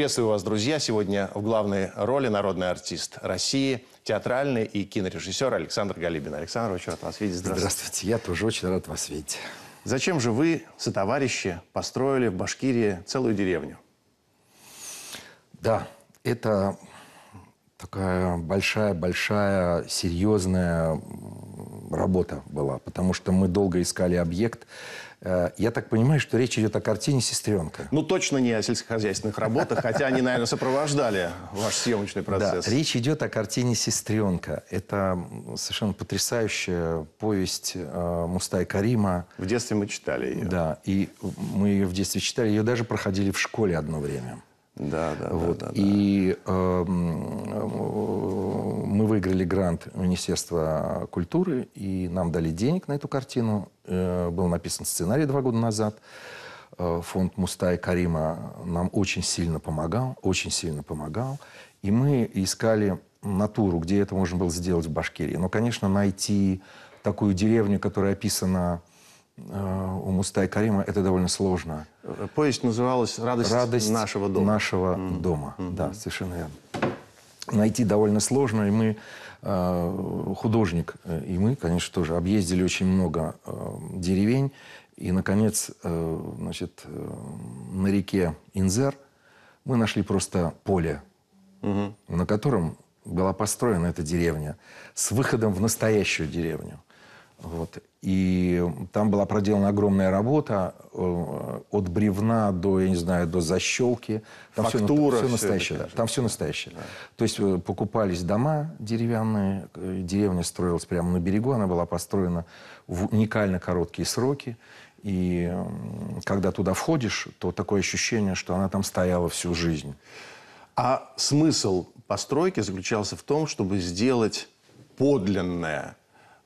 Приветствую вас, друзья. Сегодня в главной роли народный артист России, театральный и кинорежиссер Александр Галибин. Александр, очень рад вас видеть. Здравствуйте. Здравствуйте. Я тоже очень рад вас видеть. Зачем же вы, сотоварищи, построили в Башкирии целую деревню? Да, это такая большая-большая серьезная работа была, потому что мы долго искали объект. Э, я так понимаю, что речь идет о картине «Сестренка». Ну, точно не о сельскохозяйственных работах, хотя они, наверное, сопровождали ваш съемочный процесс. Да, речь идет о картине «Сестренка». Это совершенно потрясающая повесть э, Мустая Карима. В детстве мы читали ее. Да, и мы ее в детстве читали. Ее даже проходили в школе одно время. Да, да, вот. да, да. И эм, э, мы выиграли грант Министерства культуры, и нам дали денег на эту картину. Э, был написан сценарий два года назад. Э, фонд Мустай Карима нам очень сильно помогал, очень сильно помогал. И мы искали натуру, где это можно было сделать в Башкирии. Но, конечно, найти такую деревню, которая описана э, у Мустай Карима, это довольно сложно. Поезд называлась «Радость, Радость нашего дома». нашего mm-hmm. дома, mm-hmm. да, совершенно верно найти довольно сложно, и мы э, художник, э, и мы, конечно, тоже объездили очень много э, деревень, и, наконец, значит, на реке Инзер мы нашли просто поле, угу. на котором была построена эта деревня с выходом в настоящую деревню. Вот. И там была проделана огромная работа э, от бревна до, я не знаю, до защелки. Там Фактура. Все, все настоящее, да. Там все настоящее. Да. То есть э, покупались дома деревянные, э, деревня строилась прямо на берегу, она была построена в уникально короткие сроки. И когда туда входишь, то такое ощущение, что она там стояла всю жизнь. А смысл постройки заключался в том, чтобы сделать подлинное –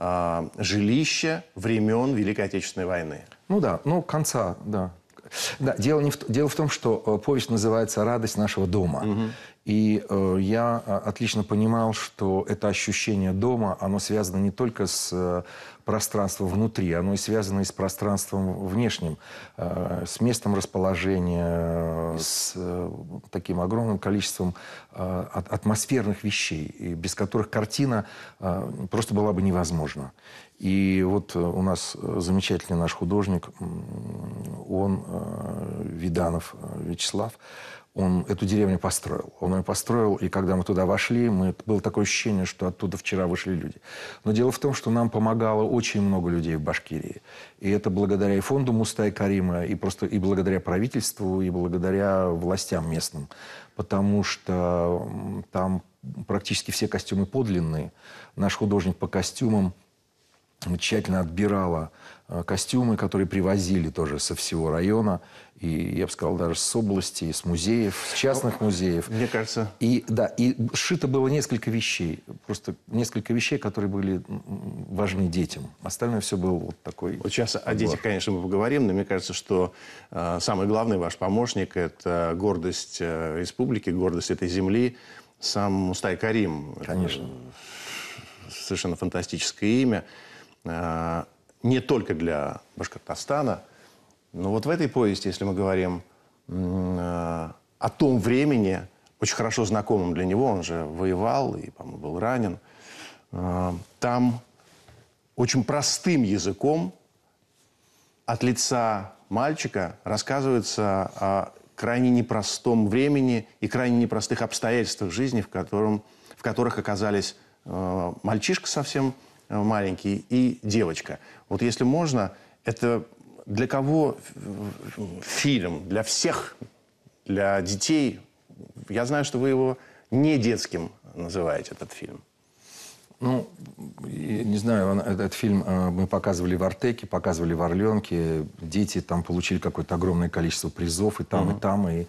э, жилище времен Великой Отечественной войны. Ну да, ну конца, да. Да, дело, не в, дело в том, что э, повесть называется «Радость нашего дома». Угу. И э, я а, отлично понимал, что это ощущение дома, оно связано не только с э, пространством внутри, оно и связано и с пространством внешним, э, с местом расположения, с э, таким огромным количеством э, атмосферных вещей, и без которых картина э, просто была бы невозможна. И вот э, у нас э, замечательный наш художник, он, э, Виданов Вячеслав, он эту деревню построил. Он ее построил, и когда мы туда вошли, мы, было такое ощущение, что оттуда вчера вышли люди. Но дело в том, что нам помогало очень много людей в Башкирии. И это благодаря и фонду Мустай Карима, и просто и благодаря правительству, и благодаря властям местным. Потому что там практически все костюмы подлинные. Наш художник по костюмам – тщательно отбирала э, костюмы, которые привозили тоже со всего района, и я бы сказал, даже с области, из музеев, с частных ну, музеев. Мне кажется. И, да, и шито было несколько вещей, просто несколько вещей, которые были важны детям. Остальное все было вот такой... Вот сейчас о детях, конечно, мы поговорим, но мне кажется, что э, самый главный ваш помощник – это гордость э, республики, гордость этой земли, сам Мустай Карим. Конечно. Это совершенно фантастическое имя. Э, не только для Башкортостана. Но вот в этой повести, если мы говорим э, о том времени, очень хорошо знакомым для него, он же воевал и, по-моему, был ранен, э, там очень простым языком от лица мальчика рассказывается о крайне непростом времени и крайне непростых обстоятельствах жизни, в, котором, в которых оказались мальчишка совсем Э, маленький и девочка. Вот если можно, это для кого э, фильм? Для всех, для детей. Я знаю, что вы его не детским называете, этот фильм. Ну, не знаю, он, э, этот фильм мы показывали в Артеке, показывали в Орленке. Дети там получили какое-то огромное количество призов и там, угу. и там. И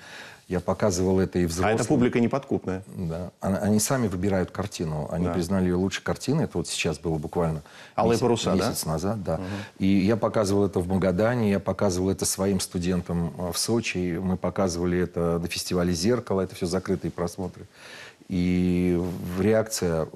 я показывал это и взрослым. А эта публика неподкупная. Да. Они сами выбирают картину. Они да. признали ее лучшей картиной. Это вот сейчас было буквально Алые месяц, паруса, месяц да? назад. Да. Угу. И я показывал это в Магадане, я показывал это своим студентам э, в Сочи. Мы показывали это на фестивале «Зеркало». Это все закрытые просмотры. И реакция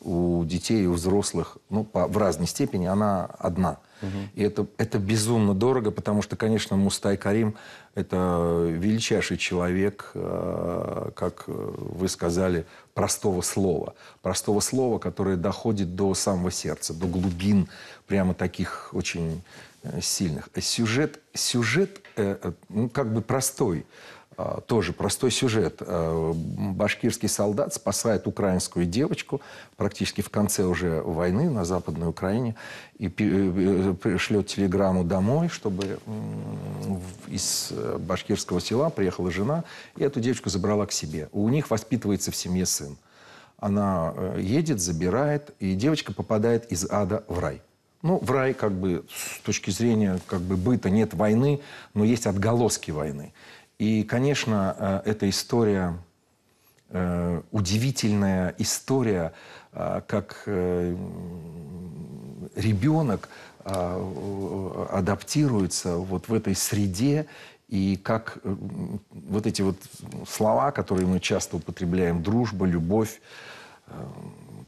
у детей и у взрослых, ну, по, в разной степени, она одна. Угу. И это, это безумно дорого, потому что, конечно, Мустай Карим – это величайший человек, э, как вы сказали, простого слова. Простого слова, которое доходит до самого сердца, до глубин прямо таких очень э, сильных. Сюжет, сюжет э, э, ну, как бы простой – а, тоже простой сюжет. А, башкирский солдат спасает украинскую девочку практически в конце уже войны на Западной Украине и пришлет э, э, телеграмму домой, чтобы из э, башкирского села приехала жена и эту девочку забрала к себе. У них воспитывается в семье сын. Она едет, забирает, и девочка попадает из ада в рай. Ну, в рай как бы с точки зрения как бы быта нет войны, но есть отголоски войны. И, конечно, э, эта история, э, удивительная история, э, как ребенок адаптируется вот в этой среде и как вот эти вот слова, которые мы часто употребляем, дружба, любовь,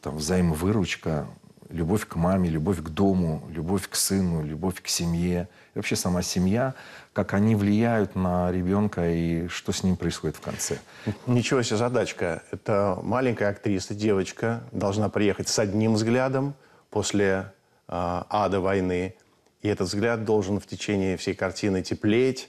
там, взаимовыручка, любовь к маме, любовь к дому, любовь к сыну, любовь к семье, и вообще сама семья, как они влияют на ребенка и что с ним происходит в конце. Ничего себе задачка. Это маленькая актриса, девочка, должна приехать с одним взглядом после э, ада войны, и этот взгляд должен в течение всей картины теплеть,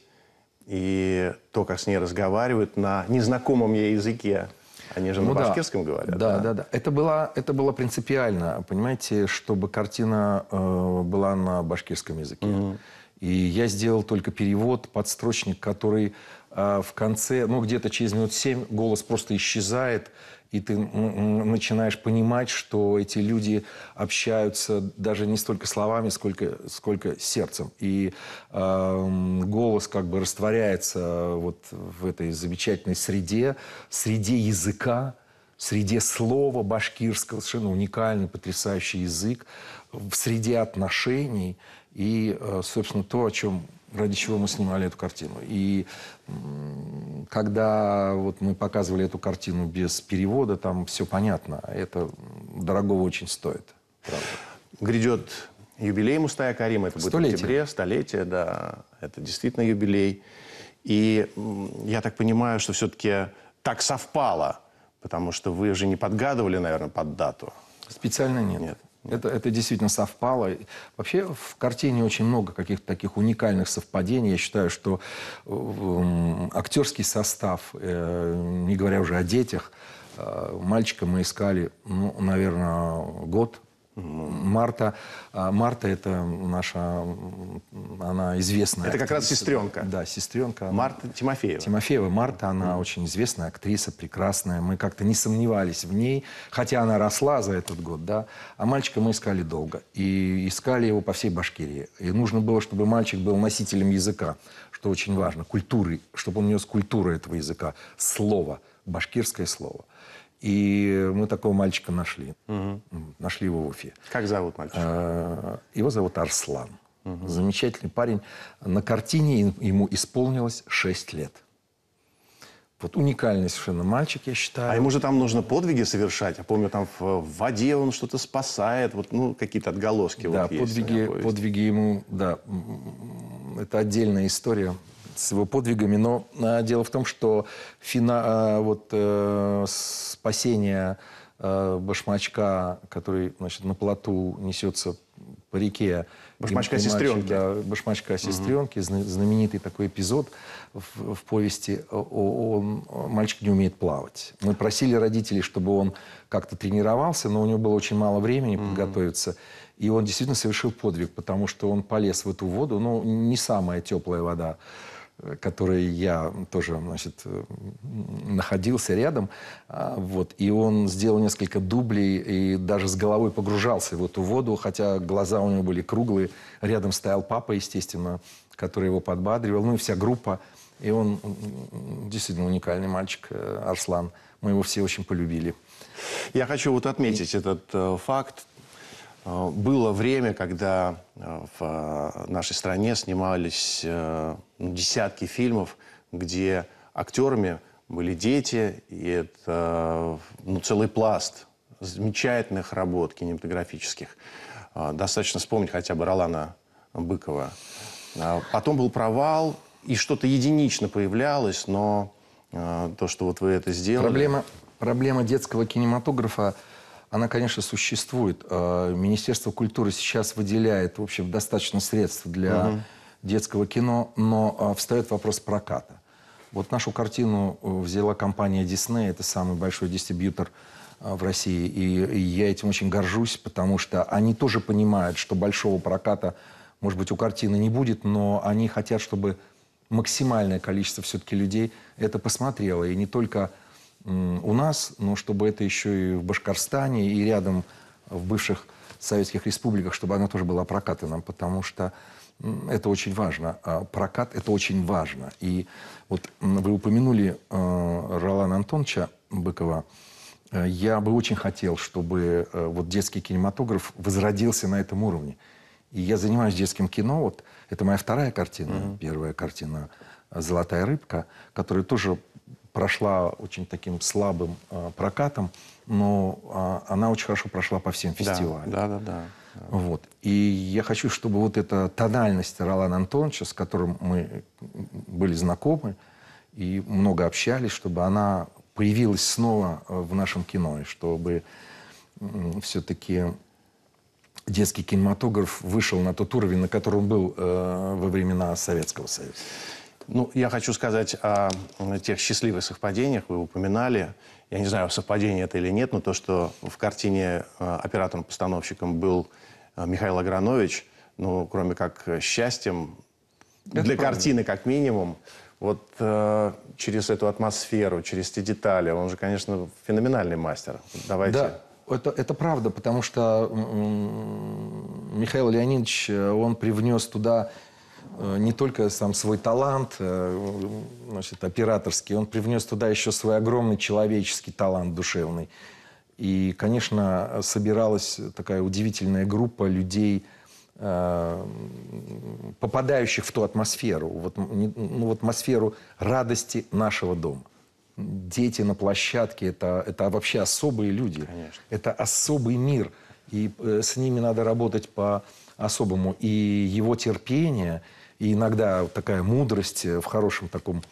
и то, как с ней разговаривают на незнакомом ей языке, они же ну, на да. башкирском говорят. Да, да, да. да. Это, было, это было принципиально, понимаете, чтобы картина э, была на башкирском языке. Угу. И я сделал только перевод, подстрочник, который э, в конце, ну, где-то через минут семь голос просто исчезает, и ты начинаешь понимать, что эти люди общаются даже не столько словами, сколько, сколько сердцем. И э, голос как бы растворяется вот в этой замечательной среде, среде языка, среде слова башкирского, совершенно уникальный, потрясающий язык, в среде отношений. И, э, собственно, то, о чем ради чего мы снимали эту картину. И когда вот мы показывали эту картину без перевода, там все понятно. А это дорого очень стоит. Правда. Грядет юбилей Мустая Карима. Это будет столетие. в октябре, столетие, да. Это действительно юбилей. И я так понимаю, что все-таки так совпало, потому что вы же не подгадывали, наверное, под дату. Специально нет. нет. Это, это действительно совпало. Вообще в картине очень много каких-то таких уникальных совпадений. Я считаю, что э, эм, актерский состав, э, не говоря уже о детях, э, мальчика мы искали, ну, наверное, год. Марта. А, Марта – это наша, она известная. Это актриса. как раз сестренка. Да, сестренка. Марта она, Тимофеева. Тимофеева. Марта, она mm. очень известная актриса, прекрасная. Мы как-то не сомневались в ней, хотя она росла за этот год, да. А мальчика мы искали долго. И искали его по всей Башкирии. И нужно было, чтобы мальчик был носителем языка, что очень важно, культуры, чтобы он нес культуру этого языка, слово, башкирское слово. И мы такого мальчика нашли. Угу. Нашли его в Уфе. Как зовут мальчика? А, его зовут Арслан. Угу. Замечательный парень. На картине ему исполнилось 6 лет. Вот уникальный совершенно мальчик, я считаю. А ему же там нужно подвиги совершать. Я помню, там в воде он что-то спасает. Вот, ну, какие-то отголоски. Да, вот подвиги, есть, подвиги ему, да, это отдельная история с его подвигами. Но а, дело в том, что фина, а, вот, э, спасение э, башмачка, который значит, на плоту несется по реке. Башмачка Гим, сестренки. Да, башмачка сестренки, угу. знаменитый такой эпизод в, в повести. Он, он, мальчик не умеет плавать. Мы просили родителей, чтобы он как-то тренировался, но у него было очень мало времени угу. подготовиться. И он действительно совершил подвиг, потому что он полез в эту воду, ну, не самая теплая вода Э, который я тоже, значит, э, находился рядом, а, вот, и он сделал несколько дублей и даже с головой погружался в эту воду, хотя глаза у него были круглые, рядом стоял папа, естественно, который его подбадривал, ну и вся группа, и он действительно уникальный мальчик, э, Арслан, мы его все очень полюбили. Я хочу вот отметить и... этот факт, было время, когда в нашей стране снимались десятки фильмов, где актерами были дети, и это ну, целый пласт замечательных работ кинематографических. А, достаточно вспомнить хотя бы Ролана Быкова. А, потом был провал, и что-то единично появлялось, но а, то, что вот вы это сделали... Проблема, проблема детского кинематографа, она, конечно, существует. Министерство культуры сейчас выделяет, в общем, достаточно средств для... Угу детского кино, но а, встает вопрос проката. Вот нашу картину э, взяла компания Disney, это самый большой дистрибьютор а, в России, и я этим очень горжусь, потому что они тоже понимают, что большого проката, может быть, у картины не будет, но они хотят, чтобы максимальное количество все-таки людей это посмотрело, и не только у нас, но чтобы это еще и в Башкорстане и рядом в бывших советских республиках, чтобы она тоже была прокатана, потому что это очень важно. А прокат – это очень важно. И вот вы упомянули э, Ролана Антоновича Быкова. Э, я бы очень хотел, чтобы э, вот детский кинематограф возродился на этом уровне. И я занимаюсь детским кино. Вот это моя вторая картина, mm-hmm. первая картина «Золотая рыбка», которая тоже прошла очень таким слабым а, прокатом, но а, она очень хорошо прошла по всем фестивалям. Да, да, да. да. Вот. И я хочу, чтобы вот эта тональность Ролана Антоновича, с которым мы были знакомы и много общались, чтобы она появилась снова э, в нашем кино, и чтобы все-таки детский кинематограф вышел на тот уровень, на котором он был э, во времена Советского Союза. Ну, я хочу сказать о тех счастливых совпадениях, вы упоминали. Я не знаю, совпадение это или нет, но то, что в картине э, оператором-постановщиком был э, Михаил Агранович, ну, кроме как счастьем, это для картины как минимум, вот э, через эту атмосферу, через те детали, он же, конечно, феноменальный мастер. Давайте... Да. Это, это правда, потому что Михаил Леонидович, э, он привнес туда Э, не только сам свой талант э, значит, операторский, он привнес туда еще свой огромный человеческий талант душевный. И, конечно, собиралась такая удивительная группа людей, э, попадающих в ту атмосферу, вот, ну, в атмосферу радости нашего дома. Дети на площадке это, – это вообще особые люди. Конечно. Это особый мир. И с ними надо работать по-особому. И его терпение – и иногда такая мудрость э, в хорошем таком...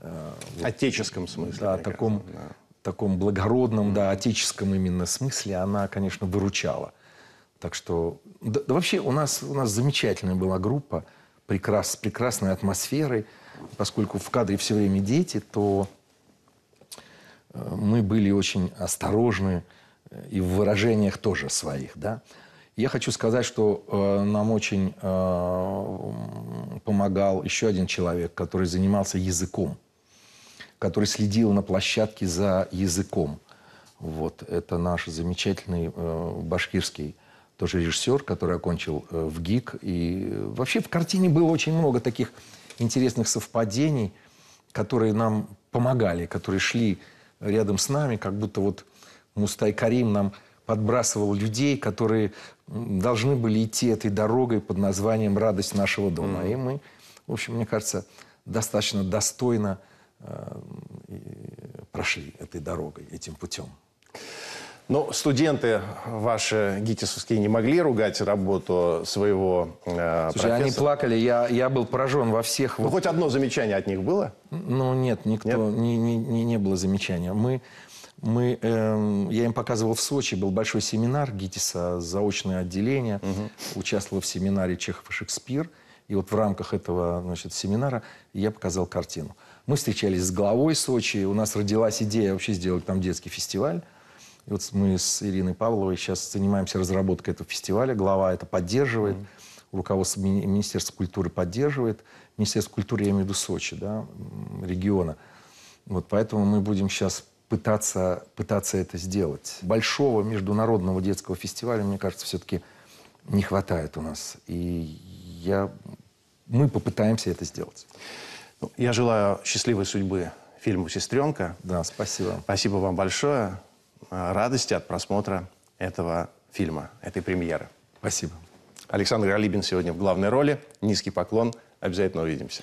Э, вот, отеческом смысле. Да, таком, кажется, да. таком благородном, mm да, отеческом именно смысле она, конечно, выручала. Так что... Да, да вообще у нас, у нас замечательная была группа, прекрас, с прекрасной атмосферой. Поскольку в кадре все время дети, то э, мы были очень осторожны э, и в выражениях тоже своих, да. Я хочу сказать, что э, нам очень э, помогал еще один человек, который занимался языком, который следил на площадке за языком. Вот, это наш замечательный э, башкирский тоже режиссер, который окончил э, в ГИК. И вообще в картине было очень много таких интересных совпадений, которые нам помогали, которые шли рядом с нами, как будто вот Мустай Карим нам подбрасывал людей, которые должны были идти этой дорогой под названием «Радость нашего дома». Mm-hmm. И мы, в общем, мне кажется, достаточно достойно э, прошли этой дорогой, этим путем. Но ну, студенты ваши гитисовские не могли ругать работу своего э, Слушай, профессора? они плакали, я, я был поражен во всех... Ну, вот... хоть одно замечание от них было? Ну, нет, никто, нет? Не, не, не, не было замечания. Мы, мы, эм, я им показывал в Сочи, был большой семинар ГИТИСа, заочное отделение, угу. участвовал в семинаре Чехов и Шекспир. И вот в рамках этого значит, семинара я показал картину. Мы встречались с главой Сочи, у нас родилась идея вообще сделать там детский фестиваль. И вот мы с Ириной Павловой сейчас занимаемся разработкой этого фестиваля. Глава это поддерживает, руководство Министерства культуры поддерживает. Министерство культуры, я имею в виду Сочи, да, региона. Вот поэтому мы будем сейчас пытаться, пытаться это сделать. Большого международного детского фестиваля, мне кажется, все-таки не хватает у нас. И я, мы попытаемся это сделать. Ну, я желаю счастливой судьбы фильму «Сестренка». Да, спасибо. Спасибо вам большое. Радости от просмотра этого фильма, этой премьеры. Спасибо. Александр Галибин сегодня в главной роли. Низкий поклон. Обязательно увидимся.